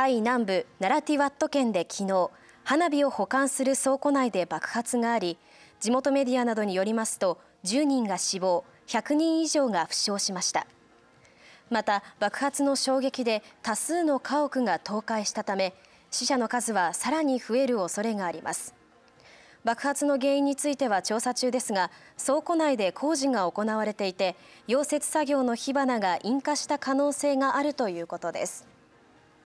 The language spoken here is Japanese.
タイ南部ナラティワット県で昨日花火を保管する倉庫内で爆発があり地元メディアなどによりますと10人が死亡100人以上が負傷しましたまた爆発の衝撃で多数の家屋が倒壊したため死者の数はさらに増える恐れがあります爆発の原因については調査中ですが倉庫内で工事が行われていて溶接作業の火花が引火した可能性があるということです